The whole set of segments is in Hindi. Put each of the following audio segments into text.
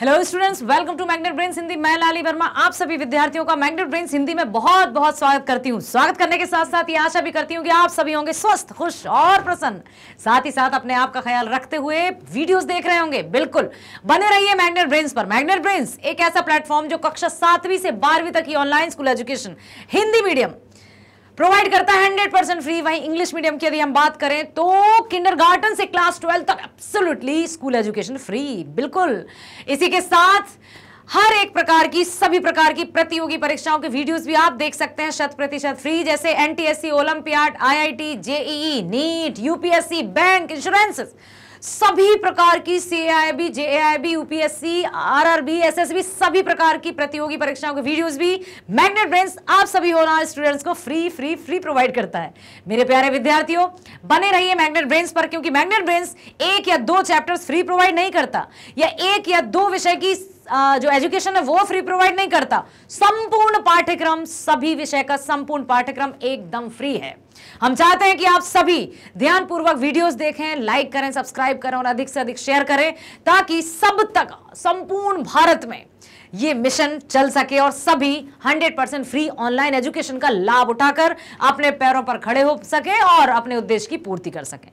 Hello students welcome to magnet brains Hindi मैं लाली वर्मा आप सभी विद्यार्थियों का मैग्नेट ब्रेन्स हिंदी में बहुत बहुत स्वागत करती हूँ स्वागत करने के साथ साथ ये आशा भी करती हूँ कि आप सभी होंगे स्वस्थ खुश और प्रसन्न साथ ही साथ अपने आप का ख्याल रखते हुए वीडियोस देख रहे होंगे बिल्कुल बने रहिए मैग्नेट ब्रेन्स पर मैग्नेट ब्रेन्स एक ऐसा प्लेटफॉर्म जो कक्षा सातवीं से बारहवीं तक की online school education Hindi medium provide करता है हंड्रेड परसेंट फ्री वहीं इंग्लिश मीडियम की यदि हम बात करें तो किंडरगार्टन से क्लास ट्वेल्व तक एब्सोल्युटली स्कूल एजुकेशन फ्री बिल्कुल इसी के साथ हर एक प्रकार की सभी प्रकार की प्रतियोगी परीक्षाओं के वीडियोस भी आप देख सकते हैं शत प्रतिशत फ्री जैसे NTSC olympiad IIT JEE NEET UPSC bank insurances सभी प्रकार की CAIB JAIB UPSC RRB SSB सभी प्रकार की प्रतियोगी परीक्षाओं के वीडियोस भी मैग्नेट ब्रेन आप सभी होना स्टूडेंट्स को फ्री फ्री फ्री प्रोवाइड करता है मेरे प्यारे विद्यार्थियों बने रहिए मैग्नेट ब्रेन पर क्योंकि मैग्नेट ब्रेन्स एक या दो चैप्टर्स फ्री प्रोवाइड नहीं करता या एक या दो विषय की जो एजुकेशन है वो फ्री प्रोवाइड नहीं करता संपूर्ण पाठ्यक्रम सभी विषय का संपूर्ण पाठ्यक्रम एकदम फ्री है हम चाहते हैं कि आप सभी ध्यानपूर्वक वीडियोस देखें लाइक करें सब्सक्राइब करें और अधिक से अधिक शेयर करें ताकि सब तक संपूर्ण भारत में ये मिशन चल सके और सभी 100 परसेंट फ्री ऑनलाइन एजुकेशन का लाभ उठाकर अपने पैरों पर खड़े हो सके और अपने उद्देश्य की पूर्ति कर सके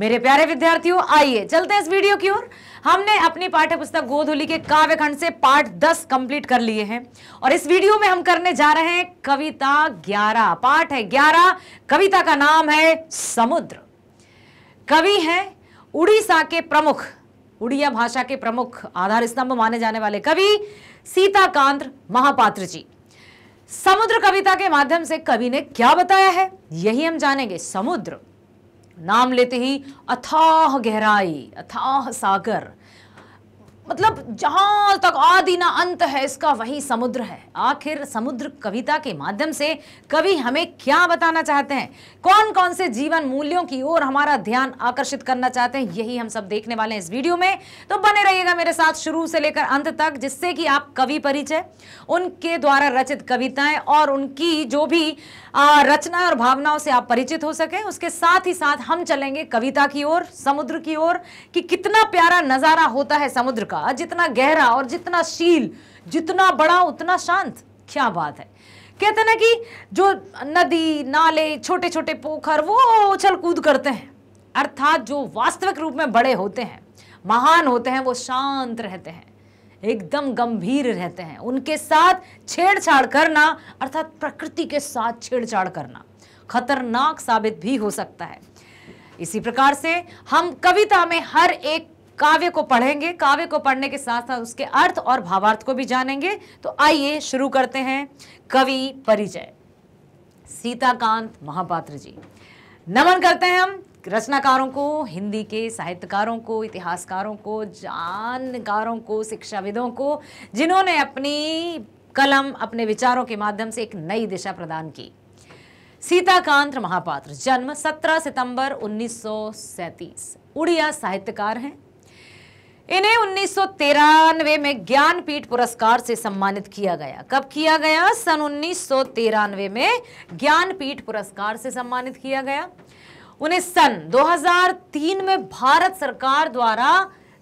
मेरे प्यारे विद्यार्थियों आइए चलते हैं इस वीडियो की ओर हमने अपनी पाठ्य पुस्तक गोधुली के काव्यखंड से पाठ 10 कंप्लीट कर लिए हैं और इस वीडियो में हम करने जा रहे हैं कविता ग्यारह पाठ है ग्यारह कविता का नाम है समुद्र कवि है उड़ीसा के प्रमुख उड़िया भाषा के प्रमुख आधार स्तंभ माने जाने वाले कवि सीताकांत महापात्र जी समुद्र कविता के माध्यम से कवि ने क्या बताया है यही हम जानेंगे समुद्र नाम लेते ही अथाह गहराई अथाह सागर मतलब जहां तक आदि ना अंत है इसका वही समुद्र है आखिर समुद्र कविता के माध्यम से कवि हमें क्या बताना चाहते हैं कौन कौन से जीवन मूल्यों की ओर हमारा ध्यान आकर्षित करना चाहते हैं यही हम सब देखने वाले हैं इस वीडियो में तो बने रहिएगा मेरे साथ शुरू से लेकर अंत तक जिससे कि आप कवि परिचय उनके द्वारा रचित कविताएं और उनकी जो भी रचना और भावनाओं से आप परिचित हो सके उसके साथ ही साथ हम चलेंगे कविता की ओर समुद्र की ओर कि कितना प्यारा नजारा होता है समुद्र का का जितना गहरा और जितना शील जितना बड़ा उतना शांत क्या बात है कहते ना कि जो नदी नाले छोटे छोटे पोखर वो उछल कूद करते हैं अर्थात जो वास्तविक रूप में बड़े होते हैं महान होते हैं वो शांत रहते हैं एकदम गंभीर रहते हैं उनके साथ छेड़छाड़ करना अर्थात प्रकृति के साथ छेड़छाड़ करना खतरनाक साबित भी हो सकता है इसी प्रकार से हम कविता में हर एक काव्य को पढ़ेंगे काव्य को पढ़ने के साथ साथ उसके अर्थ और भावार्थ को भी जानेंगे तो आइए शुरू करते हैं कवि परिचय सीताकांत महापात्र जी नमन करते हैं हम रचनाकारों को हिंदी के साहित्यकारों को इतिहासकारों को जानकारों को शिक्षाविदों को जिन्होंने अपनी कलम अपने विचारों के माध्यम से एक नई दिशा प्रदान की सीताकांत महापात्र जन्म 17 सितंबर 1937 उड़िया साहित्यकार हैं इन्हें उन्नीस में ज्ञानपीठ पुरस्कार से सम्मानित किया गया कब किया गया सन उन्नीस में ज्ञानपीठ पुरस्कार से सम्मानित किया गया उन्हें सन 2003 में भारत सरकार द्वारा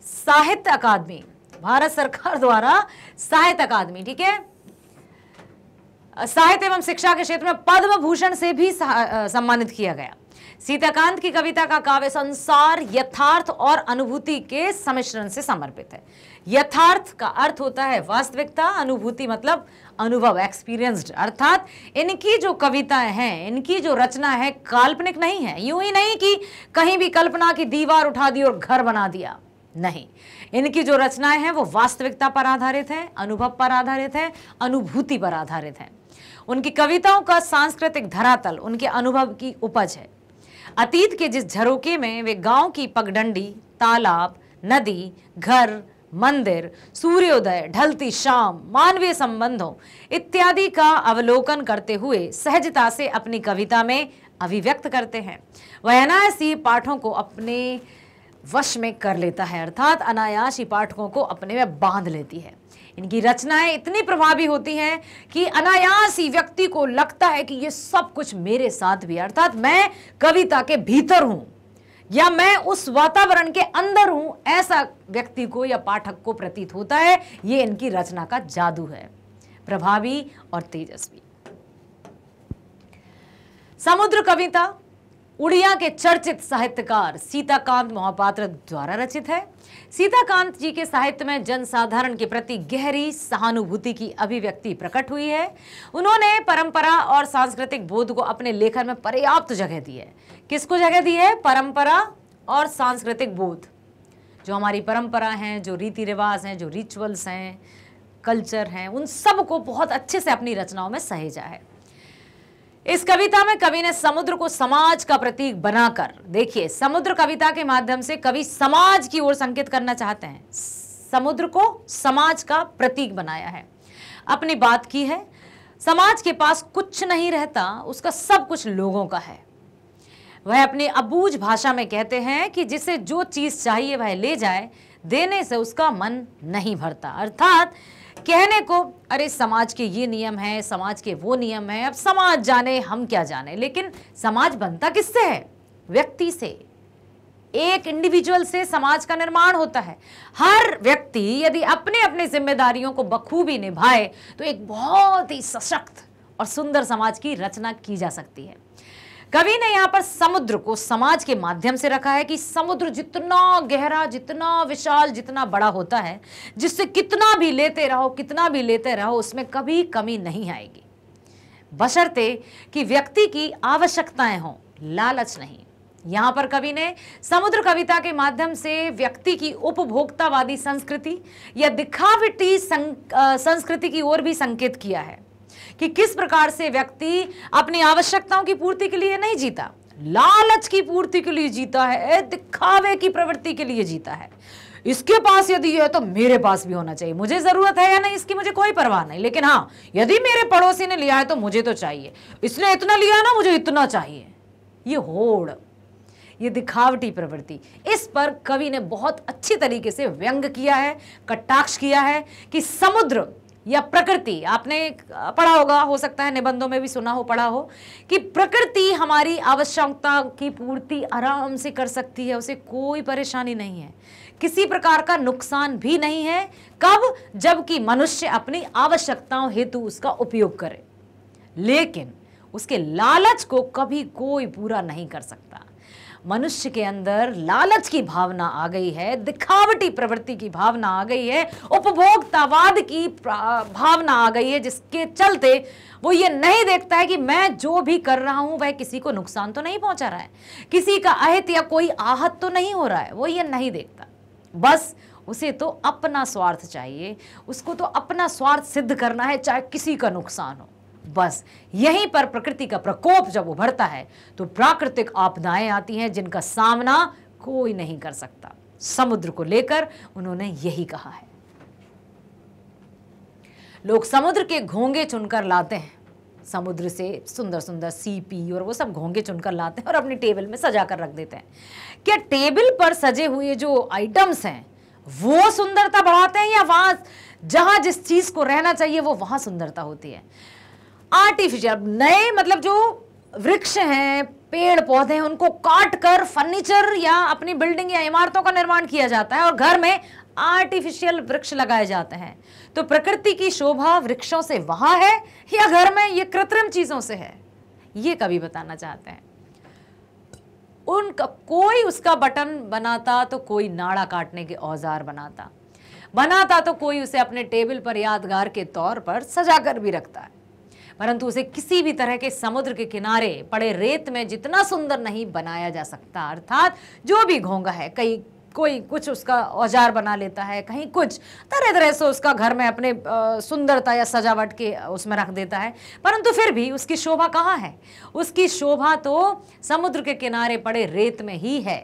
साहित्य अकादमी भारत सरकार द्वारा साहित्य अकादमी ठीक है साहित्य एवं शिक्षा के क्षेत्र में पद्म भूषण से भी सम्मानित किया गया सीताकांत की कविता का काव्य संसार यथार्थ और अनुभूति के सम्मिश्रण से समर्पित है यथार्थ का अर्थ होता है वास्तविकता अनुभूति मतलब अनुभव एक्सपीरियंस्ड अर्थात इनकी जो कविताएं हैं इनकी जो रचना है काल्पनिक नहीं है यूं ही नहीं कि कहीं भी कल्पना की दीवार उठा दी और घर बना दिया नहीं इनकी जो रचनाएं हैं वो वास्तविकता पर आधारित हैं अनुभव पर आधारित हैं अनुभूति पर आधारित हैं उनकी कविताओं का सांस्कृतिक धरातल उनके अनुभव की उपज है अतीत के जिस झरोके में वे गांव की पगडंडी तालाब नदी घर मंदिर सूर्योदय ढलती शाम मानवीय संबंधों इत्यादि का अवलोकन करते हुए सहजता से अपनी कविता में अभिव्यक्त करते हैं वह अनायासी पाठों को अपने वश में कर लेता है अर्थात अनायासी पाठकों को अपने में बांध लेती है इनकी रचनाएं इतनी प्रभावी होती हैं कि अनायास ही व्यक्ति को लगता है कि ये सब कुछ मेरे साथ भी अर्थात मैं कविता के भीतर हूं या मैं उस वातावरण के अंदर हूं ऐसा व्यक्ति को या पाठक को प्रतीत होता है ये इनकी रचना का जादू है प्रभावी और तेजस्वी समुद्र कविता उड़िया के चर्चित साहित्यकार सीताकांत महापात्र द्वारा रचित है सीताकांत जी के साहित्य में जनसाधारण के प्रति गहरी सहानुभूति की अभिव्यक्ति प्रकट हुई है उन्होंने परंपरा और सांस्कृतिक बोध को अपने लेखन में पर्याप्त जगह दी है किसको जगह दी है परंपरा और सांस्कृतिक बोध जो हमारी परंपरा हैं जो रीति रिवाज हैं जो रिचुअल्स हैं कल्चर हैं उन सबको बहुत अच्छे से अपनी रचनाओं में सहेजा है इस कविता में कवि ने समुद्र को समाज का प्रतीक बनाकर देखिए समुद्र कविता के माध्यम से कवि समाज की ओर संकेत करना चाहते हैं समुद्र को समाज का प्रतीक बनाया है अपनी बात की है समाज के पास कुछ नहीं रहता उसका सब कुछ लोगों का है वह अपनी अबूझ भाषा में कहते हैं कि जिसे जो चीज़ चाहिए वह ले जाए देने से उसका मन नहीं भरता अर्थात कहने को अरे समाज के ये नियम है समाज के वो नियम है अब समाज जाने हम क्या जाने लेकिन समाज बनता किससे है व्यक्ति से एक इंडिविजुअल से समाज का निर्माण होता है हर व्यक्ति यदि अपने अपने जिम्मेदारियों को बखूबी निभाए तो एक बहुत ही सशक्त और सुंदर समाज की रचना की जा सकती है कवि ने यहाँ पर समुद्र को समाज के माध्यम से रखा है कि समुद्र जितना गहरा जितना विशाल जितना बड़ा होता है जिससे कितना भी लेते रहो कितना भी लेते रहो उसमें कभी कमी नहीं आएगी बशर्ते कि व्यक्ति की आवश्यकताएं हों लालच नहीं यहां पर कवि ने समुद्र कविता के माध्यम से व्यक्ति की उपभोक्तावादी संस्कृति या दिखावटी संस्कृति की ओर भी संकेत किया है कि किस प्रकार से व्यक्ति अपनी आवश्यकताओं की पूर्ति के लिए नहीं जीता लालच की पूर्ति के लिए जीता है दिखावे की प्रवृत्ति के लिए जीता है इसके पास यदि है तो मेरे पास भी होना चाहिए मुझे जरूरत है या नहीं इसकी मुझे कोई परवाह नहीं लेकिन हाँ यदि मेरे पड़ोसी ने लिया है तो मुझे तो चाहिए इसने इतना लिया ना मुझे इतना चाहिए ये होड़ ये दिखावटी प्रवृत्ति इस पर कवि ने बहुत अच्छी तरीके से व्यंग किया है कटाक्ष किया है कि समुद्र या प्रकृति आपने पढ़ा होगा हो सकता है निबंधों में भी सुना हो पढ़ा हो कि प्रकृति हमारी आवश्यकता की पूर्ति आराम से कर सकती है उसे कोई परेशानी नहीं है किसी प्रकार का नुकसान भी नहीं है कब जबकि मनुष्य अपनी आवश्यकताओं हेतु उसका उपयोग करे लेकिन उसके लालच को कभी कोई पूरा नहीं कर सकता मनुष्य के अंदर लालच की भावना आ गई है दिखावटी प्रवृत्ति की भावना आ गई है उपभोक्तावाद की भावना आ गई है जिसके चलते वो ये नहीं देखता है कि मैं जो भी कर रहा हूँ वह किसी को नुकसान तो नहीं पहुँचा रहा है किसी का अहित या कोई आहत तो नहीं हो रहा है वो ये नहीं देखता बस उसे तो अपना स्वार्थ चाहिए उसको तो अपना स्वार्थ सिद्ध करना है चाहे किसी का नुकसान हो बस यहीं पर प्रकृति का प्रकोप जब उभरता है तो प्राकृतिक आपदाएं आती हैं जिनका सामना कोई नहीं कर सकता समुद्र को लेकर उन्होंने यही कहा है लोग समुद्र के घोंगे चुनकर लाते हैं समुद्र से सुंदर सुंदर सीपी और वो सब घोंगे चुनकर लाते हैं और अपनी टेबल में सजा कर रख देते हैं क्या टेबल पर सजे हुए जो आइटम्स हैं वो सुंदरता बढ़ाते हैं या वहां जहां जिस चीज़ को रहना चाहिए वो वहां सुंदरता होती है आर्टिफिशियल नए मतलब जो वृक्ष हैं पेड़ पौधे हैं उनको काट कर फर्नीचर या अपनी बिल्डिंग या इमारतों का निर्माण किया जाता है और घर में आर्टिफिशियल वृक्ष लगाए जाते हैं तो प्रकृति की शोभा वृक्षों से वहां है या घर में ये कृत्रिम चीजों से है ये कभी बताना चाहते हैं उनका कोई उसका बटन बनाता तो कोई नाड़ा काटने के औजार बनाता बनाता तो कोई उसे अपने टेबल पर यादगार के तौर पर सजा कर भी रखता है परंतु उसे किसी भी तरह के समुद्र के किनारे पड़े रेत में जितना सुंदर नहीं बनाया जा सकता अर्थात जो भी घोंगा है कई कोई कुछ उसका औजार बना लेता है कहीं कुछ तरह तरह से उसका घर में अपने सुंदरता या सजावट के उसमें रख देता है परंतु फिर भी उसकी शोभा कहाँ है उसकी शोभा तो समुद्र के किनारे पड़े रेत में ही है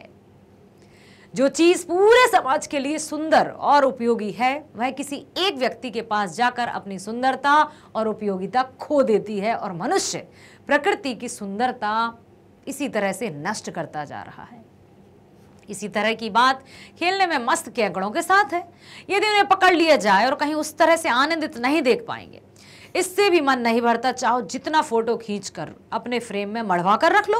जो चीज़ पूरे समाज के लिए सुंदर और उपयोगी है वह किसी एक व्यक्ति के पास जाकर अपनी सुंदरता और उपयोगिता खो देती है और मनुष्य प्रकृति की सुंदरता इसी तरह से नष्ट करता जा रहा है इसी तरह की बात खेलने में मस्त अंकड़ों के साथ है यदि उन्हें पकड़ लिया जाए और कहीं उस तरह से आनंदित नहीं देख पाएंगे इससे भी मन नहीं भरता चाहो जितना फोटो खींच कर अपने फ्रेम में मढ़वा कर रख लो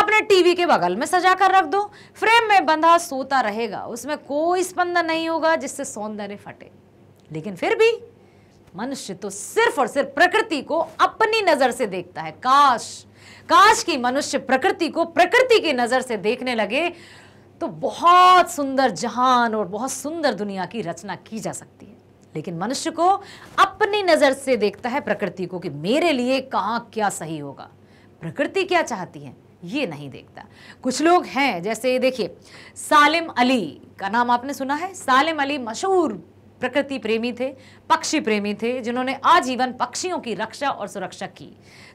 अपने टीवी के बगल में सजा कर रख दो फ्रेम में बंधा सोता रहेगा उसमें कोई स्पंदन नहीं होगा जिससे सौंदर्य फटे लेकिन फिर भी मनुष्य तो सिर्फ और सिर्फ प्रकृति को अपनी नजर से देखता है काश काश की मनुष्य प्रकृति को प्रकृति की नजर से देखने लगे तो बहुत सुंदर जहान और बहुत सुंदर दुनिया की रचना की जा सकती लेकिन मनुष्य को अपनी नज़र से देखता है प्रकृति को कि मेरे लिए कहाँ क्या सही होगा प्रकृति क्या चाहती है ये नहीं देखता कुछ लोग हैं जैसे देखिए सालिम अली का नाम आपने सुना है सालिम अली मशहूर प्रकृति प्रेमी थे पक्षी प्रेमी थे जिन्होंने आजीवन पक्षियों की रक्षा और सुरक्षा की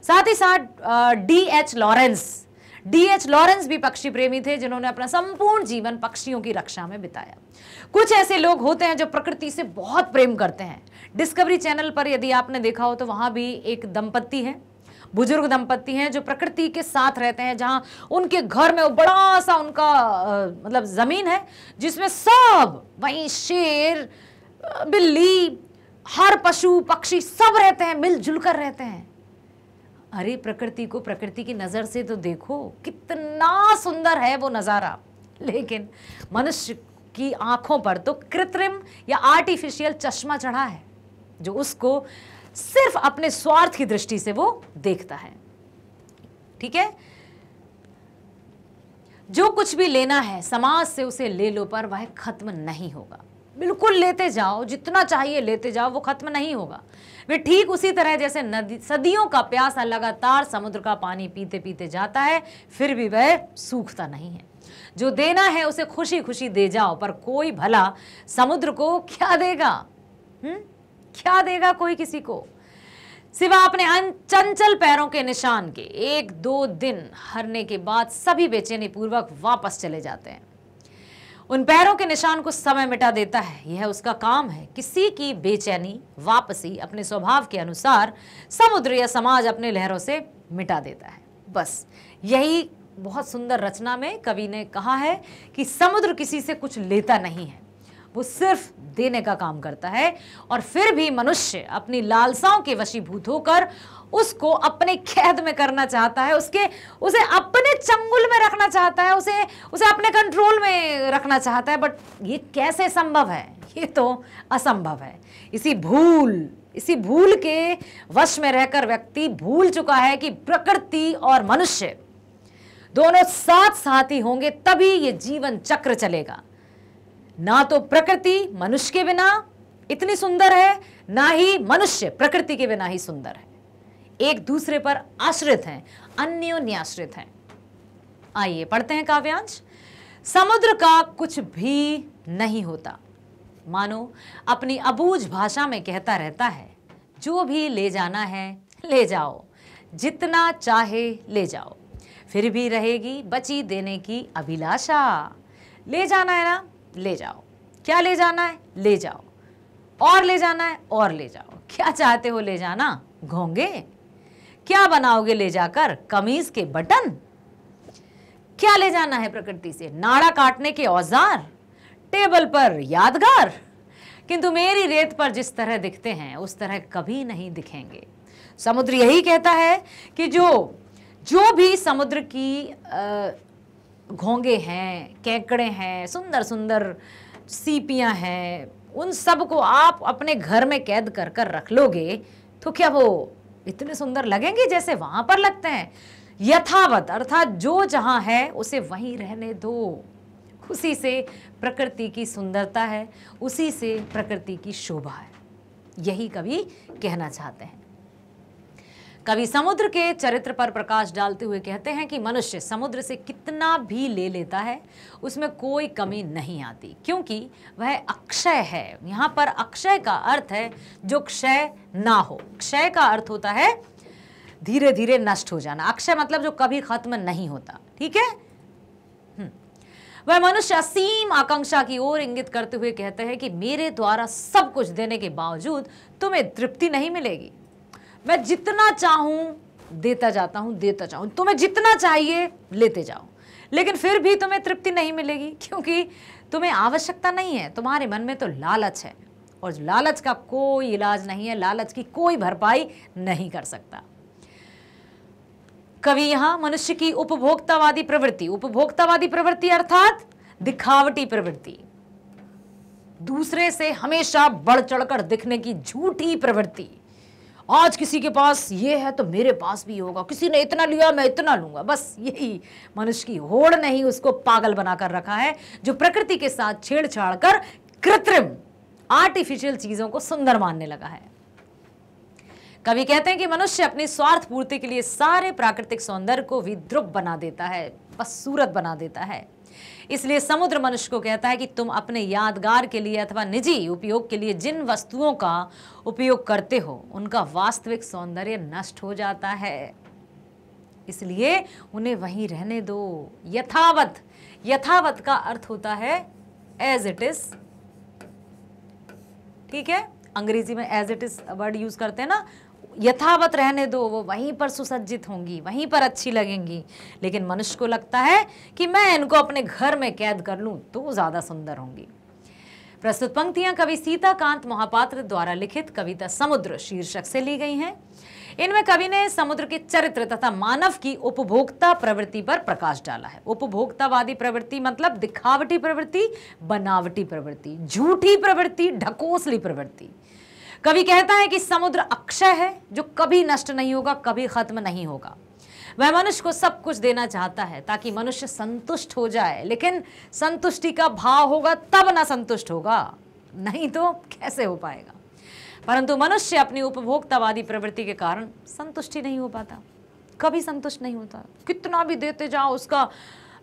साथ ही साथ D H Lawrence DH Lawrence भी पक्षी प्रेमी थे जिन्होंने अपना संपूर्ण जीवन पक्षियों की रक्षा में बिताया कुछ ऐसे लोग होते हैं जो प्रकृति से बहुत प्रेम करते हैं डिस्कवरी चैनल पर यदि आपने देखा हो तो वहां भी एक दंपत्ति है बुजुर्ग दंपत्ति हैं जो प्रकृति के साथ रहते हैं जहां उनके घर में वो बड़ा सा उनका आ, मतलब ज़मीन है जिसमें सब वहीं शेर बिल्ली हर पशु पक्षी सब रहते हैं मिलजुल कर रहते हैं अरे प्रकृति को प्रकृति की नज़र से तो देखो कितना सुंदर है वो नज़ारा लेकिन मनुष्य की आंखों पर तो कृत्रिम या आर्टिफिशियल चश्मा चढ़ा है जो उसको सिर्फ अपने स्वार्थ की दृष्टि से वो देखता है ठीक है जो कुछ भी लेना है समाज से उसे ले लो पर वह खत्म नहीं होगा बिल्कुल लेते जाओ जितना चाहिए लेते जाओ वो खत्म नहीं होगा वे ठीक उसी तरह जैसे नदी सदियों का प्यासा लगातार समुद्र का पानी पीते पीते जाता है फिर भी वह सूखता नहीं है जो देना है उसे खुशी खुशी दे जाओ पर कोई भला समुद्र को क्या देगा हुँ? क्या देगा कोई किसी को सिवा अपने चंचल पैरों के निशान के एक दो दिन हरने के बाद सभी बेचैनी पूर्वक वापस चले जाते हैं उन पैरों के निशान को समय मिटा देता है यह उसका काम है किसी की बेचैनी वापसी अपने स्वभाव के अनुसार समुद्र या समाज अपने लहरों से मिटा देता है बस यही बहुत सुंदर रचना में कवि ने कहा है कि समुद्र किसी से कुछ लेता नहीं है वो सिर्फ देने का काम करता है और फिर भी मनुष्य अपनी लालसाओं के वशीभूत होकर उसको अपने कैद में करना चाहता है उसके उसे अपने चंगुल में रखना चाहता है उसे उसे अपने कंट्रोल में रखना चाहता है बट ये कैसे संभव है ये तो असंभव है इसी भूल इसी भूल के वश में रहकर व्यक्ति भूल चुका है कि प्रकृति और मनुष्य दोनों साथ साथ ही होंगे तभी ये जीवन चक्र चलेगा ना तो प्रकृति मनुष्य के बिना इतनी सुंदर है ना ही मनुष्य प्रकृति के बिना ही सुंदर है एक दूसरे पर आश्रित हैं अन्योन्याश्रित हैं आइए पढ़ते हैं काव्यांश समुद्र का कुछ भी नहीं होता मानो अपनी अबूझ भाषा में कहता रहता है जो भी ले जाना है ले जाओ जितना चाहे ले जाओ फिर भी रहेगी बची देने की अभिलाषा ले जाना है ना ले जाओ क्या ले जाना है ले जाओ और ले जाना है और ले जाओ क्या चाहते हो ले जाना घोंगे क्या बनाओगे ले जाकर कमीज के बटन क्या ले जाना है प्रकृति से नाड़ा काटने के औजार टेबल पर यादगार किंतु मेरी रेत पर जिस तरह दिखते हैं उस तरह कभी नहीं दिखेंगे समुद्र यही कहता है कि जो जो भी समुद्र की आ, घोंगे हैं केकड़े हैं सुंदर सुंदर सीपियाँ हैं उन सब को आप अपने घर में कैद कर कर रख लोगे तो क्या वो इतने सुंदर लगेंगे जैसे वहाँ पर लगते हैं यथावत अर्थात जो जहाँ है उसे वहीं रहने दो उसी से प्रकृति की सुंदरता है उसी से प्रकृति की शोभा है यही कवि कहना चाहते हैं कवि समुद्र के चरित्र पर प्रकाश डालते हुए कहते हैं कि मनुष्य समुद्र से कितना भी ले लेता है उसमें कोई कमी नहीं आती क्योंकि वह अक्षय है यहाँ पर अक्षय का अर्थ है जो क्षय ना हो क्षय का अर्थ होता है धीरे धीरे नष्ट हो जाना अक्षय मतलब जो कभी खत्म नहीं होता ठीक है हम्म। वह मनुष्य असीम आकांक्षा की ओर इंगित करते हुए कहते हैं कि मेरे द्वारा सब कुछ देने के बावजूद तुम्हें तृप्ति नहीं मिलेगी मैं जितना चाहूं देता जाता हूं देता चाहूं तुम्हें जितना चाहिए लेते जाओ लेकिन फिर भी तुम्हें तृप्ति नहीं मिलेगी क्योंकि तुम्हें आवश्यकता नहीं है तुम्हारे मन में तो लालच है और लालच का कोई इलाज नहीं है लालच की कोई भरपाई नहीं कर सकता कवि यहां मनुष्य की उपभोक्तावादी प्रवृत्ति उपभोक्तावादी प्रवृत्ति अर्थात दिखावटी प्रवृत्ति दूसरे से हमेशा बढ़ चढ़कर दिखने की झूठी प्रवृत्ति आज किसी के पास ये है तो मेरे पास भी होगा किसी ने इतना लिया मैं इतना लूंगा बस यही मनुष्य की होड़ ने उसको पागल बनाकर रखा है जो प्रकृति के साथ छेड़छाड़ कर कृत्रिम आर्टिफिशियल चीजों को सुंदर मानने लगा है कवि कहते हैं कि मनुष्य अपनी स्वार्थ पूर्ति के लिए सारे प्राकृतिक सौंदर्य को विद्रुप बना देता है बस सूरत बना देता है इसलिए समुद्र मनुष्य को कहता है कि तुम अपने यादगार के लिए अथवा निजी उपयोग के लिए जिन वस्तुओं का उपयोग करते हो उनका वास्तविक सौंदर्य नष्ट हो जाता है इसलिए उन्हें वहीं रहने दो यथावत यथावत का अर्थ होता है एज इट इज ठीक है अंग्रेजी में as it is word use करते हैं ना यथावत रहने दो वो वहीं पर सुसज्जित होंगी वहीं पर अच्छी लगेंगी लेकिन मनुष्य को लगता है कि मैं इनको अपने घर में कैद कर लूँ तो ज़्यादा सुंदर होंगी प्रस्तुत पंक्तियां कवि सीताकांत महापात्र द्वारा लिखित कविता समुद्र शीर्षक से ली गई हैं इनमें कवि ने समुद्र के चरित्र तथा मानव की उपभोक्ता प्रवृत्ति पर प्रकाश डाला है उपभोक्तावादी प्रवृत्ति मतलब दिखावटी प्रवृत्ति बनावटी प्रवृत्ति झूठी प्रवृत्ति ढकोसली प्रवृत्ति कवि कहता है कि समुद्र अक्षय है जो कभी नष्ट नहीं होगा कभी खत्म नहीं होगा वह मनुष्य को सब कुछ देना चाहता है ताकि मनुष्य संतुष्ट हो जाए लेकिन संतुष्टि का भाव होगा तब ना संतुष्ट होगा नहीं तो कैसे हो पाएगा परंतु मनुष्य अपनी उपभोक्तावादी प्रवृत्ति के कारण संतुष्टि नहीं हो पाता कभी संतुष्ट नहीं होता कितना भी देते जाओ उसका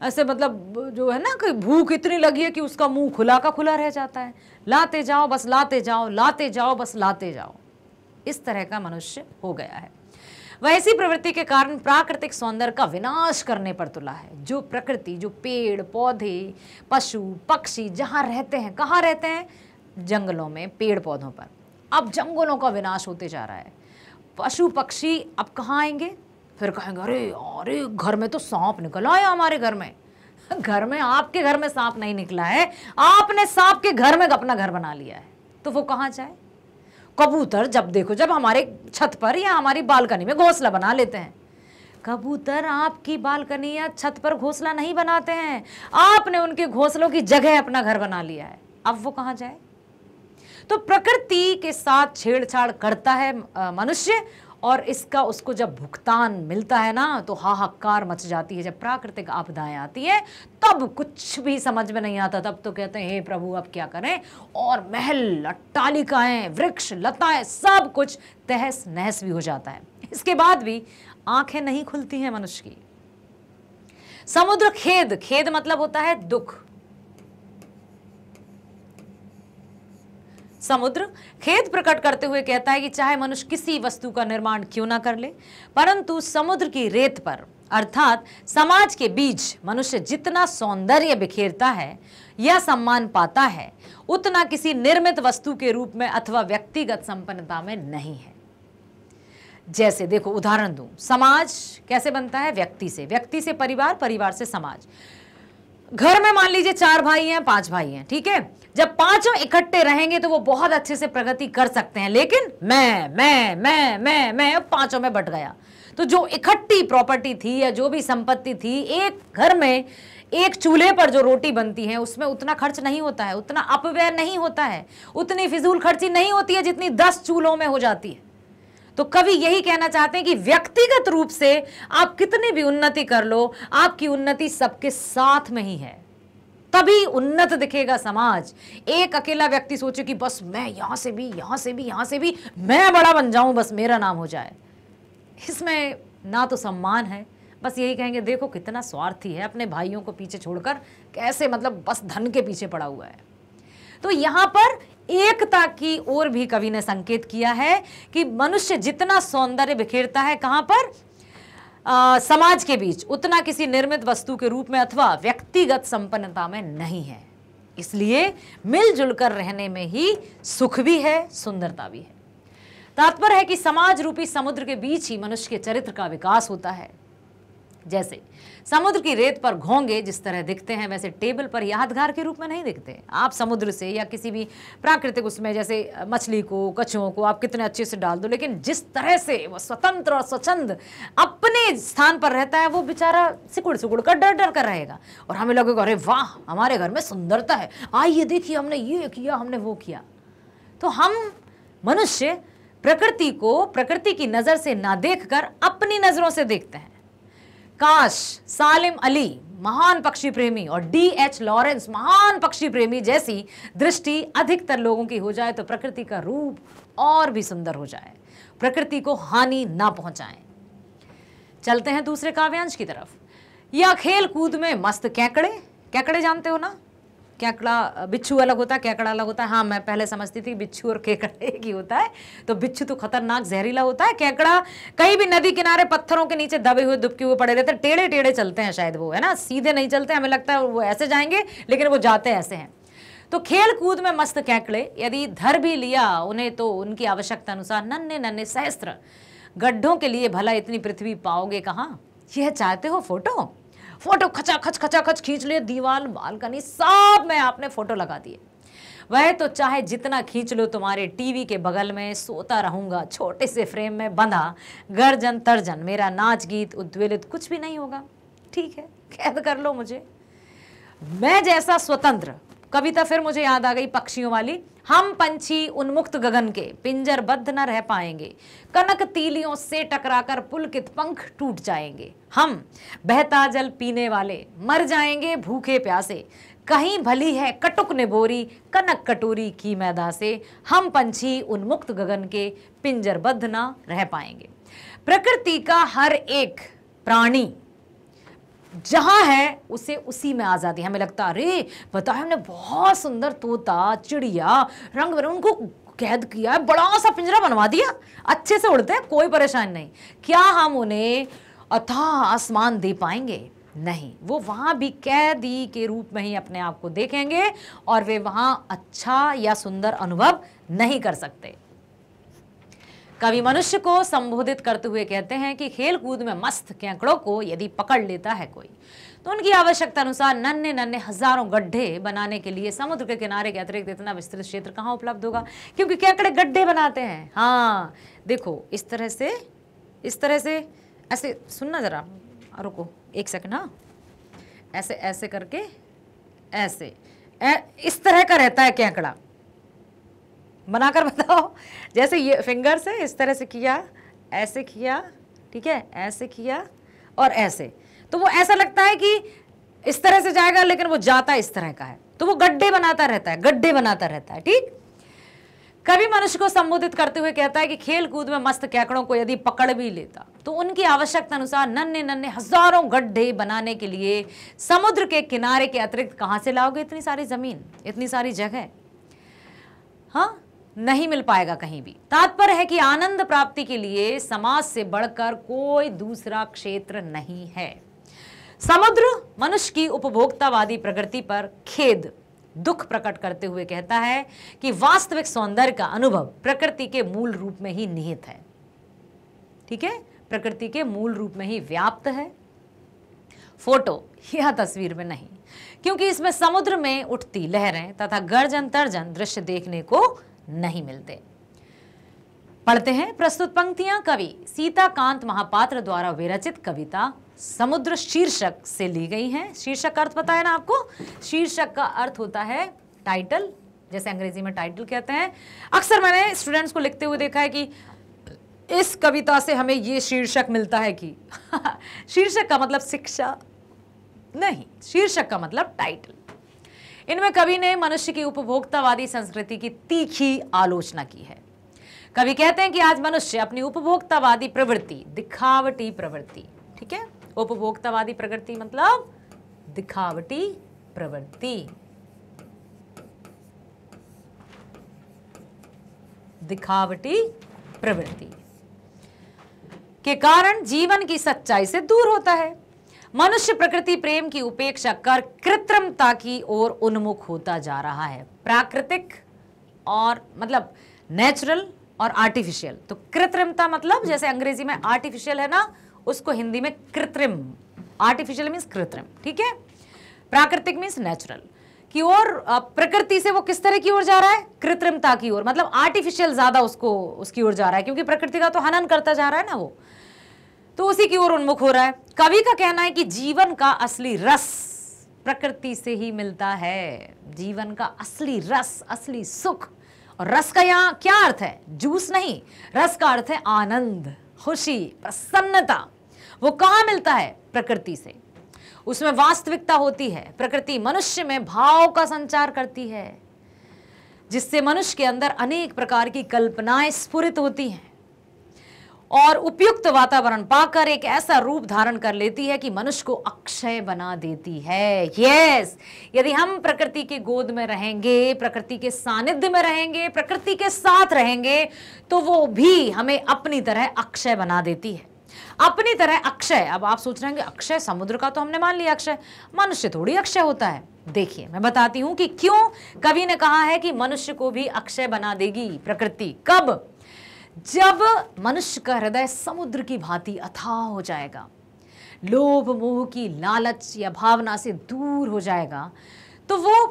ऐसे मतलब जो है ना कि भूख इतनी लगी है कि उसका मुंह खुला का खुला रह जाता है लाते जाओ बस लाते जाओ लाते जाओ बस लाते जाओ इस तरह का मनुष्य हो गया है वह ऐसी प्रवृत्ति के कारण प्राकृतिक सौंदर्य का विनाश करने पर तुला है जो प्रकृति जो पेड़ पौधे पशु पक्षी जहाँ रहते हैं कहाँ रहते हैं जंगलों में पेड़ पौधों पर अब जंगलों का विनाश होते जा रहा है पशु पक्षी अब कहाँ आएंगे फिर कहेंगे अरे अरे घर में तो सांप निकल आया हमारे घर में घर में आपके घर में सांप नहीं निकला है आपने सांप के घर में अपना घर बना लिया है तो वो कहाँ जाए कबूतर जब देखो जब हमारे छत पर या हमारी बालकनी में घोंसला बना लेते हैं कबूतर आपकी बालकनी या छत पर घोंसला नहीं बनाते हैं आपने उनके घोंसलों की जगह अपना घर बना लिया है अब वो कहाँ जाए तो प्रकृति के साथ छेड़छाड़ करता है मनुष्य और इसका उसको जब भुगतान मिलता है ना तो हाहाकार मच जाती है जब प्राकृतिक आपदाएं आती है तब कुछ भी समझ में नहीं आता तब तो कहते हैं हे प्रभु अब क्या करें और महल अट्टालिकाएं वृक्ष लताएं सब कुछ तहस नहस भी हो जाता है इसके बाद भी आंखें नहीं खुलती हैं मनुष्य की समुद्र खेद खेद मतलब होता है दुख समुद्र खेद प्रकट करते हुए कहता है कि चाहे मनुष्य किसी वस्तु का निर्माण क्यों ना कर ले परंतु समुद्र की रेत पर अर्थात समाज के बीच मनुष्य जितना सौंदर्य बिखेरता है या सम्मान पाता है उतना किसी निर्मित वस्तु के रूप में अथवा व्यक्तिगत संपन्नता में नहीं है जैसे देखो उदाहरण दूं समाज कैसे बनता है व्यक्ति से व्यक्ति से परिवार परिवार से समाज घर में मान लीजिए चार भाई हैं पांच भाई हैं ठीक है जब पांचों इकट्ठे रहेंगे तो वो बहुत अच्छे से प्रगति कर सकते हैं लेकिन मैं मैं मैं मैं मैं पांचों में बट गया तो जो इकट्ठी प्रॉपर्टी थी या जो भी संपत्ति थी एक घर में एक चूल्हे पर जो रोटी बनती है उसमें उतना खर्च नहीं होता है उतना अपव्यय नहीं होता है उतनी फिजूल खर्ची नहीं होती है जितनी दस चूल्हों में हो जाती है तो कवि यही कहना चाहते हैं कि व्यक्तिगत रूप से आप कितनी भी उन्नति कर लो आपकी उन्नति सबके साथ में ही है तभी उन्नत दिखेगा समाज एक अकेला व्यक्ति सोचे कि बस मैं यहां से भी यहां से भी यहां से भी मैं बड़ा बन जाऊं बस मेरा नाम हो जाए इसमें ना तो सम्मान है बस यही कहेंगे देखो कितना स्वार्थी है अपने भाइयों को पीछे छोड़कर कैसे मतलब बस धन के पीछे पड़ा हुआ है तो यहां पर एकता की ओर भी कवि ने संकेत किया है कि मनुष्य जितना सौंदर्य बिखेरता है कहां पर आ, समाज के बीच उतना किसी निर्मित वस्तु के रूप में अथवा व्यक्तिगत संपन्नता में नहीं है इसलिए मिलजुल कर रहने में ही सुख भी है सुंदरता भी है तात्पर्य है कि समाज रूपी समुद्र के बीच ही मनुष्य के चरित्र का विकास होता है जैसे समुद्र की रेत पर घोंगे जिस तरह दिखते हैं वैसे टेबल पर यादगार के रूप में नहीं दिखते आप समुद्र से या किसी भी प्राकृतिक उसमें जैसे मछली को कछुओं को आप कितने अच्छे से डाल दो लेकिन जिस तरह से वो स्वतंत्र और स्वच्छंद अपने स्थान पर रहता है वो बेचारा सिकुड़ सिकुड़ कर डर डर कर रहेगा और हमें लगेगा अरे वाह हमारे घर में सुंदरता है आइए देखिए हमने ये किया हमने वो किया तो हम मनुष्य प्रकृति को प्रकृति की नज़र से ना देखकर अपनी नज़रों से देखते हैं काश सालिम अली महान पक्षी प्रेमी और डी एच लॉरेंस महान पक्षी प्रेमी जैसी दृष्टि अधिकतर लोगों की हो जाए तो प्रकृति का रूप और भी सुंदर हो जाए प्रकृति को हानि ना पहुंचाएं चलते हैं दूसरे काव्यांश की तरफ या खेल कूद में मस्त कैकड़े कैकड़े जानते हो ना केकड़ा बिच्छू अलग होता है कैकड़ा अलग होता है हाँ मैं पहले समझती थी बिच्छू और केकड़ा एक ही होता है तो बिच्छू तो खतरनाक जहरीला होता है केकड़ा कहीं भी नदी किनारे पत्थरों के नीचे दबे हुए दुबके हुए पड़े रहते हैं टेढ़े टेढ़े चलते हैं शायद वो है ना सीधे नहीं चलते हमें लगता है वो ऐसे जाएंगे लेकिन वो जाते ऐसे हैं तो खेल कूद में मस्त कैकड़े यदि धर भी लिया उन्हें तो उनकी आवश्यकता अनुसार नन्हे नन्हे सहस्त्र गड्ढों के लिए भला इतनी पृथ्वी पाओगे कहाँ यह चाहते हो फोटो फोटो खचा खच खचा खच खींच लिए दीवार बालकनी सब में आपने फोटो लगा दिए वह तो चाहे जितना खींच लो तुम्हारे टीवी के बगल में सोता रहूंगा छोटे से फ्रेम में बंधा गर्जन तर्जन मेरा नाच गीत उद्वेलित कुछ भी नहीं होगा ठीक है कैद कर लो मुझे मैं जैसा स्वतंत्र कविता फिर मुझे याद आ गई पक्षियों वाली हम पंछी उन्मुक्त गगन के पिंजरबद्ध न रह पाएंगे कनक तीलियों से टकराकर पुलकित पंख टूट जाएंगे हम बहता जल पीने वाले मर जाएंगे भूखे प्यासे कहीं भली है कटुक ने बोरी कनक कटोरी की मैदा से हम पंछी उन्मुक्त गगन के पिंजरबद्ध न रह पाएंगे प्रकृति का हर एक प्राणी जहाँ है उसे उसी में आज़ादी हमें लगता अरे बताया हमने बहुत सुंदर तोता चिड़िया रंग बिरंग उनको कैद किया है बड़ा सा पिंजरा बनवा दिया अच्छे से उड़ते हैं कोई परेशान नहीं क्या हम उन्हें अथाह आसमान दे पाएंगे नहीं वो वहाँ भी कैदी के रूप में ही अपने आप को देखेंगे और वे वहाँ अच्छा या सुंदर अनुभव नहीं कर सकते कवि मनुष्य को संबोधित करते हुए कहते हैं कि खेल कूद में मस्त कैंकड़ों को यदि पकड़ लेता है कोई तो उनकी आवश्यकता अनुसार नन्हे नन्हे हजारों गड्ढे बनाने के लिए समुद्र के किनारे के अतिरिक्त इतना विस्तृत क्षेत्र कहाँ उपलब्ध होगा क्योंकि कैंकड़े गड्ढे बनाते हैं हाँ देखो इस तरह से इस तरह से ऐसे सुनना ज़रा रुको एक सेकंड हाँ ऐसे ऐसे करके ऐसे ए, इस तरह का रहता है कैंकड़ा बना कर बताओ जैसे ये फिंगर से इस तरह से किया ऐसे किया ठीक है ऐसे किया और ऐसे तो वो ऐसा लगता है कि इस तरह से जाएगा लेकिन वो जाता इस तरह का है तो वो गड्ढे बनाता रहता है गड्ढे बनाता रहता है ठीक कभी मनुष्य को संबोधित करते हुए कहता है कि खेल कूद में मस्त कैकड़ों को यदि पकड़ भी लेता तो उनकी आवश्यकता अनुसार नन्हे नन्हे हजारों गड्ढे बनाने के लिए समुद्र के किनारे के अतिरिक्त कहाँ से लाओगे इतनी सारी जमीन इतनी सारी जगह हाँ नहीं मिल पाएगा कहीं भी तात्पर्य है कि आनंद प्राप्ति के लिए समाज से बढ़कर कोई दूसरा क्षेत्र नहीं है समुद्र मनुष्य की उपभोक्तावादी प्रकृति पर खेद दुख प्रकट करते हुए कहता है कि वास्तविक सौंदर्य का अनुभव प्रकृति के मूल रूप में ही निहित है ठीक है प्रकृति के मूल रूप में ही व्याप्त है फोटो यह तस्वीर में नहीं क्योंकि इसमें समुद्र में उठती लहरें तथा गर्जन तर्जन दृश्य देखने को नहीं मिलते पढ़ते हैं प्रस्तुत पंक्तियां कवि सीताकांत महापात्र द्वारा विरचित कविता समुद्र शीर्षक से ली गई है शीर्षक का अर्थ पता है ना आपको शीर्षक का अर्थ होता है टाइटल जैसे अंग्रेजी में टाइटल कहते हैं अक्सर मैंने स्टूडेंट्स को लिखते हुए देखा है कि इस कविता से हमें ये शीर्षक मिलता है कि शीर्षक का मतलब शिक्षा नहीं शीर्षक का मतलब टाइटल इनमें कवि ने मनुष्य की उपभोक्तावादी संस्कृति की तीखी आलोचना की है कवि कहते हैं कि आज मनुष्य अपनी उपभोक्तावादी प्रवृत्ति दिखावटी प्रवृत्ति ठीक है उपभोक्तावादी प्रवृत्ति मतलब दिखावटी प्रवृत्ति दिखावटी प्रवृत्ति के कारण जीवन की सच्चाई से दूर होता है मनुष्य प्रकृति प्रेम की उपेक्षा कर कृत्रिमता की ओर उन्मुख होता जा रहा है प्राकृतिक और मतलब नेचुरल और आर्टिफिशियल तो कृत्रिमता मतलब जैसे अंग्रेजी में आर्टिफिशियल है ना उसको हिंदी में कृत्रिम आर्टिफिशियल मीन्स कृत्रिम ठीक है प्राकृतिक मीन्स नेचुरल की ओर प्रकृति से वो किस तरह की ओर जा रहा है कृत्रिमता की ओर मतलब आर्टिफिशियल ज्यादा उसको उसकी ओर जा रहा है क्योंकि प्रकृति का तो हनन करता जा रहा है ना वो तो उसी की ओर उन्मुख हो रहा है कवि का कहना है कि जीवन का असली रस प्रकृति से ही मिलता है जीवन का असली रस असली सुख और रस का यहाँ क्या अर्थ है जूस नहीं रस का अर्थ है आनंद खुशी प्रसन्नता वो कहाँ मिलता है प्रकृति से उसमें वास्तविकता होती है प्रकृति मनुष्य में भाव का संचार करती है जिससे मनुष्य के अंदर अनेक प्रकार की कल्पनाएं स्फुरित होती हैं और उपयुक्त वातावरण पाकर एक ऐसा रूप धारण कर लेती है कि मनुष्य को अक्षय बना देती है यस यदि हम प्रकृति के गोद में रहेंगे प्रकृति के सानिध्य में रहेंगे प्रकृति के साथ रहेंगे तो वो भी हमें अपनी तरह अक्षय बना देती है अपनी तरह अक्षय अब आप सोच रहे कि अक्षय समुद्र का तो हमने मान लिया अक्षय मनुष्य थोड़ी अक्षय होता है देखिए मैं बताती हूं कि क्यों कवि ने कहा है कि मनुष्य को भी अक्षय बना देगी प्रकृति कब जब मनुष्य का हृदय समुद्र की भांति अथाह हो जाएगा लोभ मोह की लालच या भावना से दूर हो जाएगा तो वो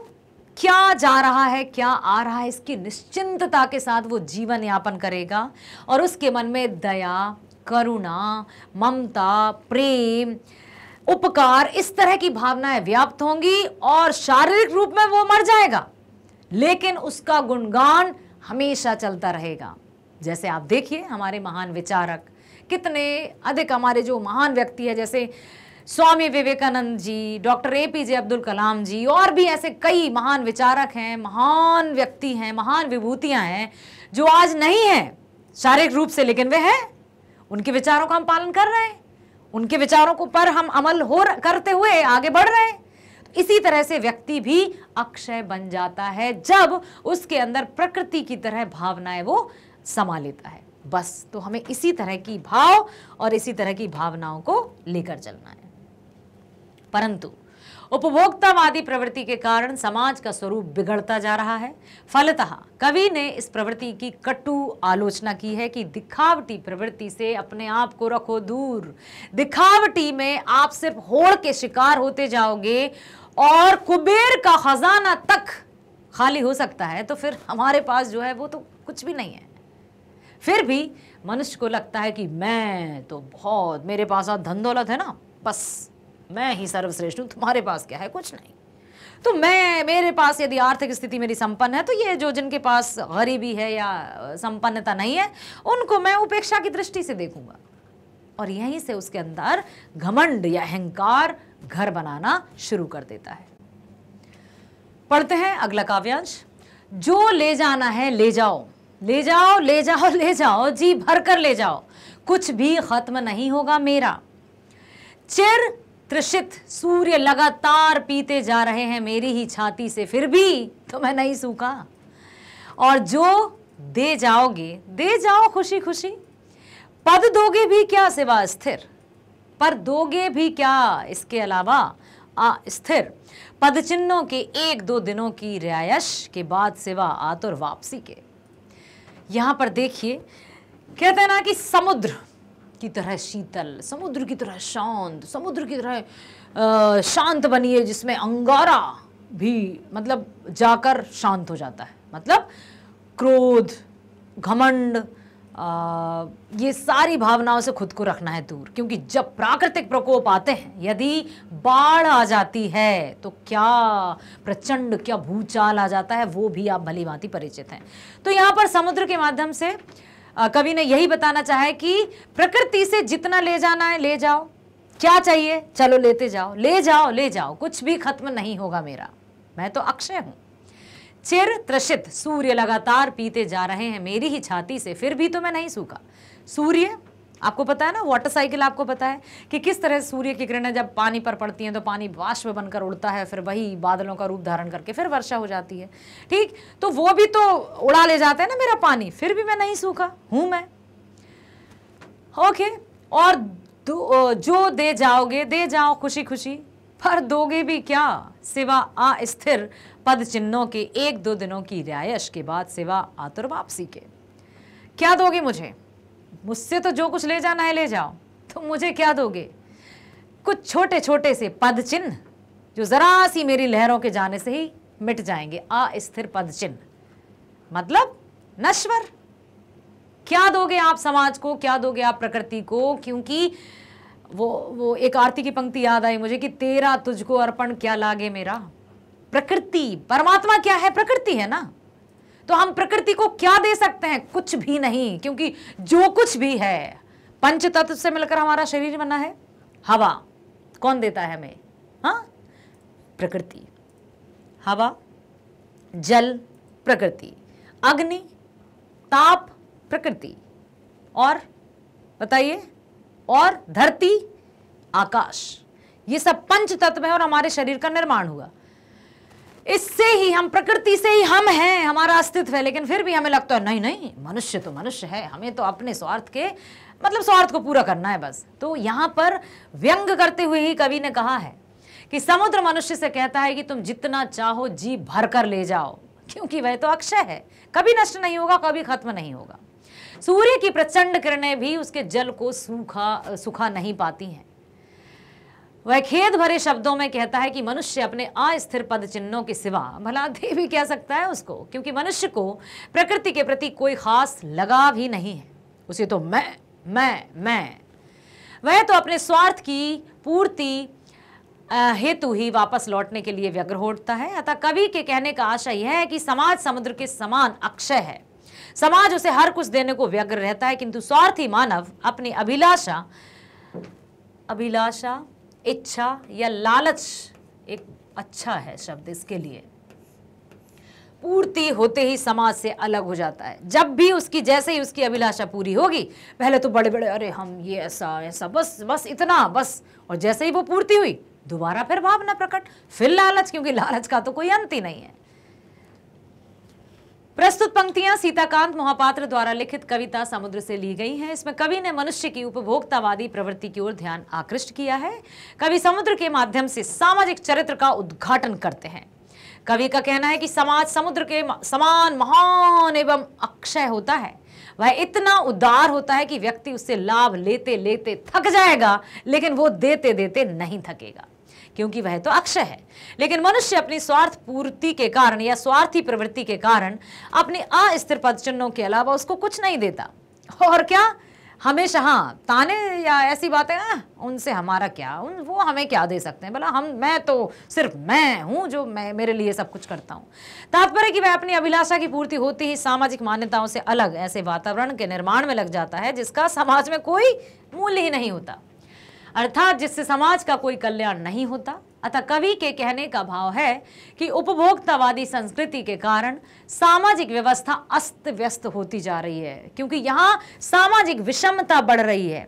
क्या जा रहा है क्या आ रहा है इसकी निश्चिंतता के साथ वो जीवन यापन करेगा और उसके मन में दया करुणा ममता प्रेम उपकार इस तरह की भावनाएं व्याप्त होंगी और शारीरिक रूप में वो मर जाएगा लेकिन उसका गुणगान हमेशा चलता रहेगा जैसे आप देखिए हमारे महान विचारक कितने अधिक हमारे जो महान व्यक्ति है जैसे Swami Vivekananda ji doctor A P J Abdul Kalam ji और भी ऐसे कई महान विचारक हैं महान व्यक्ति हैं महान विभूतियां हैं जो आज नहीं हैं शारीरिक रूप से लेकिन वे हैं उनके विचारों का हम पालन कर रहे हैं उनके विचारों को पर हम अमल हो करते हुए आगे बढ़ रहे हैं इसी तरह से व्यक्ति भी अक्षय बन जाता है जब उसके अंदर प्रकृति की तरह भावनाएं वो समा लेता है बस तो हमें इसी तरह की भाव और इसी तरह की भावनाओं को लेकर चलना है परंतु उपभोक्तावादी प्रवृत्ति के कारण समाज का स्वरूप बिगड़ता जा रहा है फलतः कवि ने इस प्रवृत्ति की कटु आलोचना की है कि दिखावटी प्रवृत्ति से अपने आप को रखो दूर दिखावटी में आप सिर्फ होड़ के शिकार होते जाओगे और कुबेर का खजाना तक खाली हो सकता है तो फिर हमारे पास जो है वो तो कुछ भी नहीं है फिर भी मनुष्य को लगता है कि मैं तो बहुत मेरे पास आज धन दौलत है ना बस मैं ही सर्वश्रेष्ठ हूँ तुम्हारे पास क्या है कुछ नहीं तो मैं मेरे पास यदि आर्थिक स्थिति मेरी संपन्न है तो ये जो जिनके पास गरीबी है या संपन्नता नहीं है उनको मैं उपेक्षा की दृष्टि से देखूंगा और यहीं से उसके अंदर घमंड या अहंकार घर बनाना शुरू कर देता है पढ़ते हैं अगला काव्यांश जो ले जाना है ले जाओ ले जाओ ले जाओ ले जाओ जी भर कर ले जाओ कुछ भी खत्म नहीं होगा मेरा चिर त्रिषित सूर्य लगातार पीते जा रहे हैं मेरी ही छाती से फिर भी तो मैं नहीं सूखा और जो दे जाओगे दे जाओ खुशी खुशी पद दोगे भी क्या सिवा स्थिर पर दोगे भी क्या इसके अलावा आ स्थिर पद चिन्हों के एक दो दिनों की रियायश के बाद सिवा आतुर वापसी के यहाँ पर देखिए कहते हैं ना कि समुद्र की तरह शीतल समुद्र की तरह शांत समुद्र की तरह शांत बनिए जिसमें अंगारा भी मतलब जाकर शांत हो जाता है मतलब क्रोध घमंड ये सारी भावनाओं से खुद को रखना है दूर क्योंकि जब प्राकृतिक प्रकोप आते हैं यदि बाढ़ आ जाती है तो क्या प्रचंड क्या भूचाल आ जाता है वो भी आप भली भांति परिचित हैं तो यहाँ पर समुद्र के माध्यम से कवि ने यही बताना चाहे कि प्रकृति से जितना ले जाना है ले जाओ क्या चाहिए चलो लेते जाओ ले जाओ ले जाओ कुछ भी खत्म नहीं होगा मेरा मैं तो अक्षय हूँ चिर त्रषित सूर्य लगातार पीते जा रहे हैं मेरी ही छाती से फिर भी तो मैं नहीं सूखा सूर्य आपको पता है ना वाटर साइकिल आपको पता है कि किस तरह सूर्य की किरणें जब पानी पर पड़ती हैं तो पानी वाष्प बनकर उड़ता है फिर वही बादलों का रूप धारण करके फिर वर्षा हो जाती है ठीक तो वो भी तो उड़ा ले जाते हैं ना मेरा पानी फिर भी मैं नहीं सूखा हूं मैं ओके और जो दे जाओगे दे जाओ खुशी खुशी पर दोगे भी क्या सिवा अस्थिर पद चिन्हों के एक दो दिनों की रिहायश के बाद सिवा आतुर वापसी के क्या दोगे मुझे मुझसे तो जो कुछ ले जाना है ले जाओ तो मुझे क्या दोगे कुछ छोटे छोटे से पद चिन्ह जो जरा सी मेरी लहरों के जाने से ही मिट जाएंगे अस्थिर पद चिन्ह मतलब नश्वर क्या दोगे आप समाज को क्या दोगे आप प्रकृति को क्योंकि वो वो एक आरती की पंक्ति याद आई मुझे कि तेरा तुझको अर्पण क्या लागे मेरा प्रकृति परमात्मा क्या है प्रकृति है ना तो हम प्रकृति को क्या दे सकते हैं कुछ भी नहीं क्योंकि जो कुछ भी है पंच तत्व से मिलकर हमारा शरीर बना है हवा कौन देता है हमें हाँ प्रकृति हवा जल प्रकृति अग्नि ताप प्रकृति और बताइए और धरती आकाश ये सब पंच तत्व है और हमारे शरीर का निर्माण हुआ इससे ही हम प्रकृति से ही हम हैं हमारा अस्तित्व है लेकिन फिर भी हमें लगता है नहीं नहीं मनुष्य तो मनुष्य है हमें तो अपने स्वार्थ के मतलब स्वार्थ को पूरा करना है बस तो यहाँ पर व्यंग करते हुए ही कवि ने कहा है कि समुद्र मनुष्य से कहता है कि तुम जितना चाहो जी भर कर ले जाओ क्योंकि वह तो अक्षय है कभी नष्ट नहीं होगा कभी खत्म नहीं होगा सूर्य की प्रचंड किरणें भी उसके जल को सूखा सुखा नहीं पाती हैं वह खेद भरे शब्दों में कहता है कि मनुष्य अपने अस्थिर पद चिन्हों के सिवा भला भी कह सकता है उसको क्योंकि मनुष्य को प्रकृति के प्रति कोई खास लगाव ही नहीं है उसे तो मैं मैं मैं वह तो अपने स्वार्थ की पूर्ति हेतु ही वापस लौटने के लिए व्यग्र होता है अतः कवि के कहने का आशय यह है कि समाज समुद्र के समान अक्षय है समाज उसे हर कुछ देने को व्यग्र रहता है किंतु स्वार्थी मानव अपनी अभिलाषा अभिलाषा इच्छा या लालच एक अच्छा है शब्द इसके लिए पूर्ति होते ही समाज से अलग हो जाता है जब भी उसकी जैसे ही उसकी अभिलाषा पूरी होगी पहले तो बड़े बड़े अरे हम ये ऐसा ऐसा बस बस इतना बस और जैसे ही वो पूर्ति हुई दोबारा फिर भावना प्रकट फिर लालच क्योंकि लालच का तो कोई अंत ही नहीं है प्रस्तुत पंक्तियां सीताकांत मोहापात्र द्वारा लिखित कविता समुद्र से ली गई हैं इसमें कवि ने मनुष्य की उपभोक्तावादी प्रवृत्ति की ओर ध्यान आकृष्ट किया है कवि समुद्र के माध्यम से सामाजिक चरित्र का उद्घाटन करते हैं कवि का कहना है कि समाज समुद्र के समान महान एवं अक्षय होता है वह इतना उदार होता है कि व्यक्ति उससे लाभ लेते लेते थक जाएगा लेकिन वो देते देते नहीं थकेगा क्योंकि वह तो अक्षय है लेकिन मनुष्य अपनी स्वार्थ पूर्ति के कारण या स्वार्थी प्रवृत्ति के कारण अपने अस्थिर पद चिन्हों के अलावा उसको कुछ नहीं देता और क्या हमेशा हाँ ताने या ऐसी बातें उनसे हमारा क्या उन वो हमें क्या दे सकते हैं भला हम मैं तो सिर्फ मैं हूँ जो मैं मेरे लिए सब कुछ करता हूँ तात्पर्य कि वह अपनी अभिलाषा की पूर्ति होती ही सामाजिक मान्यताओं से अलग ऐसे वातावरण के निर्माण में लग जाता है जिसका समाज में कोई मूल्य ही नहीं होता अर्थात जिससे समाज का कोई कल्याण नहीं होता अतः कवि के कहने का भाव है कि उपभोक्तावादी संस्कृति के कारण सामाजिक व्यवस्था अस्त व्यस्त होती जा रही है क्योंकि यहाँ सामाजिक विषमता बढ़ रही है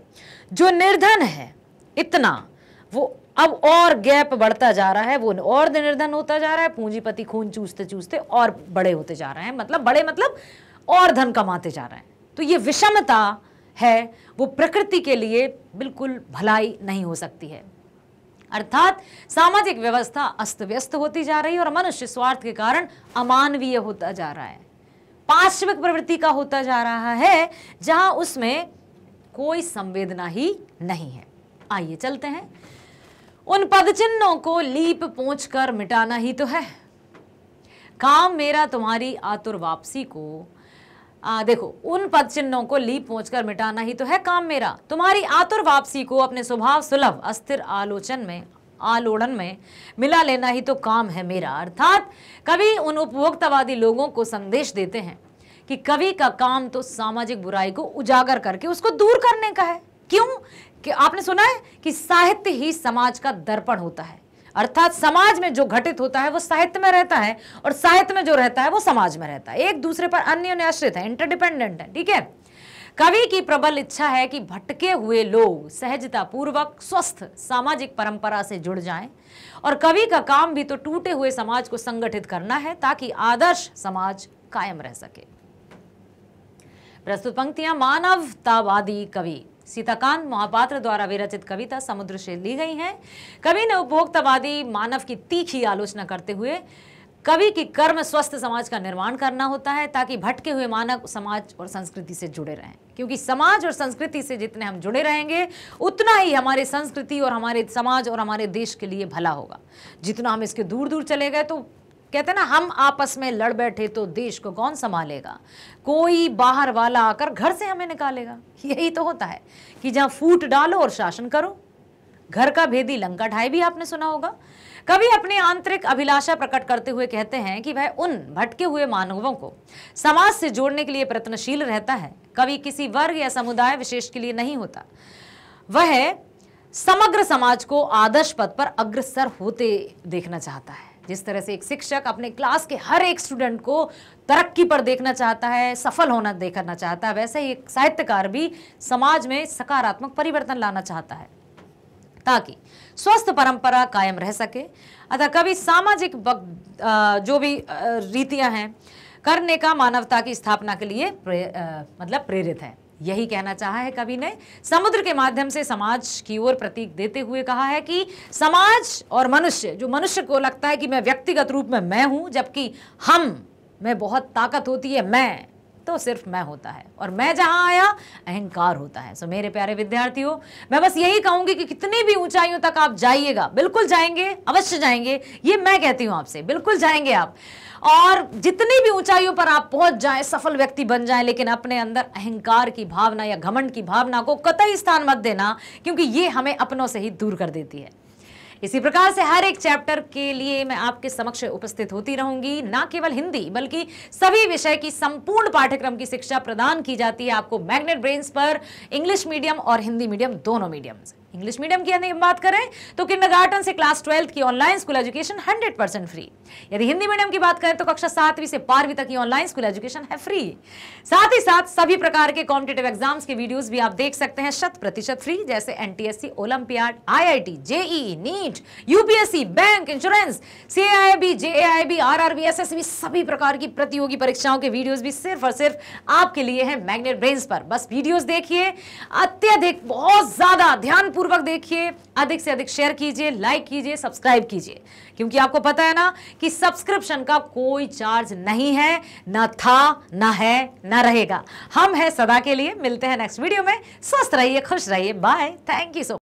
जो निर्धन है इतना वो अब और गैप बढ़ता जा रहा है वो और निर्धन होता जा रहा है पूंजीपति खून चूसते चूसते और बड़े होते जा रहे हैं मतलब बड़े मतलब और धन कमाते जा रहे हैं तो ये विषमता है वो प्रकृति के लिए बिल्कुल भलाई नहीं हो सकती है अर्थात सामाजिक व्यवस्था अस्त व्यस्त होती जा रही है और मनुष्य स्वार्थ के कारण अमानवीय होता जा रहा है पार्श्विक प्रवृत्ति का होता जा रहा है जहां उसमें कोई संवेदना ही नहीं है आइए चलते हैं उन पदचिन्हों को लीप पहुंच मिटाना ही तो है काम मेरा तुम्हारी आतुर वापसी को आ, देखो उन पद चिन्हों को लीप पहुंचकर मिटाना ही तो है काम मेरा तुम्हारी आतुर वापसी को अपने स्वभाव सुलभ अस्थिर आलोचन में आलोड़न में मिला लेना ही तो काम है मेरा अर्थात कवि उन उपभोक्तावादी लोगों को संदेश देते हैं कि कवि का काम तो सामाजिक बुराई को उजागर करके उसको दूर करने का है क्यों कि आपने सुना है कि साहित्य ही समाज का दर्पण होता है अर्थात समाज में जो घटित होता है वो साहित्य में रहता है और साहित्य में जो रहता है वो समाज में रहता है एक दूसरे पर अन्य आश्रित है इंटरडिपेंडेंट है ठीक है कवि की प्रबल इच्छा है कि भटके हुए लोग सहजता पूर्वक स्वस्थ सामाजिक परंपरा से जुड़ जाएं और कवि का काम भी तो टूटे हुए समाज को संगठित करना है ताकि आदर्श समाज कायम रह सके प्रस्तुत पंक्तियां मानवतावादी कवि सीताकांत महापात्र द्वारा विरचित कविता समुद्र से ली गई है कवि ने उपभोक्तावादी मानव की तीखी आलोचना करते हुए कवि की कर्म स्वस्थ समाज का निर्माण करना होता है ताकि भटके हुए मानव समाज और संस्कृति से जुड़े रहें क्योंकि समाज और संस्कृति से जितने हम जुड़े रहेंगे उतना ही हमारे संस्कृति और हमारे समाज और हमारे देश के लिए भला होगा जितना हम इसके दूर दूर चले गए तो कहते ना हम आपस में लड़ बैठे तो देश को कौन संभालेगा कोई बाहर वाला आकर घर से हमें निकालेगा यही तो होता है कि जहां फूट डालो और शासन करो घर का भेदी लंका ढाई भी आपने सुना होगा कभी अपने आंतरिक अभिलाषा प्रकट करते हुए कहते हैं कि वह उन भटके हुए मानवों को समाज से जोड़ने के लिए प्रयत्नशील रहता है कभी किसी वर्ग या समुदाय विशेष के लिए नहीं होता वह समग्र समाज को आदर्श पद पर अग्रसर होते देखना चाहता है जिस तरह से एक शिक्षक अपने क्लास के हर एक स्टूडेंट को तरक्की पर देखना चाहता है सफल होना देखना चाहता है वैसे ही एक साहित्यकार भी समाज में सकारात्मक परिवर्तन लाना चाहता है ताकि स्वस्थ परंपरा कायम रह सके अतः कभी सामाजिक जो भी रीतियां हैं करने का मानवता की स्थापना के लिए प्रे, आ, मतलब प्रेरित है यही कहना चाहा है कवि ने समुद्र के माध्यम से समाज की ओर प्रतीक देते हुए कहा है कि समाज और मनुष्य जो मनुष्य को लगता है कि मैं व्यक्तिगत रूप में मैं हूं जबकि हम में बहुत ताकत होती है मैं तो सिर्फ मैं होता है और मैं जहां आया अहंकार होता है सो so, मेरे प्यारे विद्यार्थियों मैं बस यही कहूंगी कि कितनी भी ऊंचाइयों तक आप जाइएगा बिल्कुल जाएंगे अवश्य जाएंगे ये मैं कहती हूं आपसे बिल्कुल जाएंगे आप और जितनी भी ऊंचाइयों पर आप पहुंच जाएं सफल व्यक्ति बन जाएं लेकिन अपने अंदर अहंकार की भावना या घमंड की भावना को कतई स्थान मत देना क्योंकि ये हमें अपनों से ही दूर कर देती है इसी प्रकार से हर एक चैप्टर के लिए मैं आपके समक्ष उपस्थित होती रहूंगी ना केवल हिंदी बल्कि सभी विषय की संपूर्ण पाठ्यक्रम की शिक्षा प्रदान की जाती है आपको मैग्नेट ब्रेन्स पर इंग्लिश मीडियम और हिंदी मीडियम दोनों मीडियम से इंग्लिश मीडियम की यदि हम बात करें तो किंडरगार्टन से क्लास ट्वेल्थ की online school education 100 percent free यदि हिंदी मीडियम की बात करें तो कक्षा सातवीं से बारहवीं तक की ऑनलाइन स्कूल एजुकेशन है फ्री साथ ही साथ सभी प्रकार के कॉम्पिटेटिव एग्जाम्स के वीडियोज भी आप देख सकते हैं शत प्रतिशत फ्री जैसे NTSC olympiad IIT JEE NEET UPSC bank insurance CIB JIB RRB SSB सभी प्रकार की प्रतियोगी परीक्षाओं के वीडियोस भी सिर्फ और सिर्फ आपके लिए हैं मैग्नेट ब्रेन पर बस वीडियोस देखिए अत्यधिक बहुत ज्यादा ध्यानपूर्वक ध्यानपूर्वक देखिए अधिक से अधिक शेयर कीजिए लाइक कीजिए सब्सक्राइब कीजिए क्योंकि आपको पता है ना कि सब्सक्रिप्शन का कोई चार्ज नहीं है ना था ना है ना रहेगा हम हैं सदा के लिए मिलते हैं नेक्स्ट वीडियो में स्वस्थ रहिए खुश रहिए बाय थैंक यू सो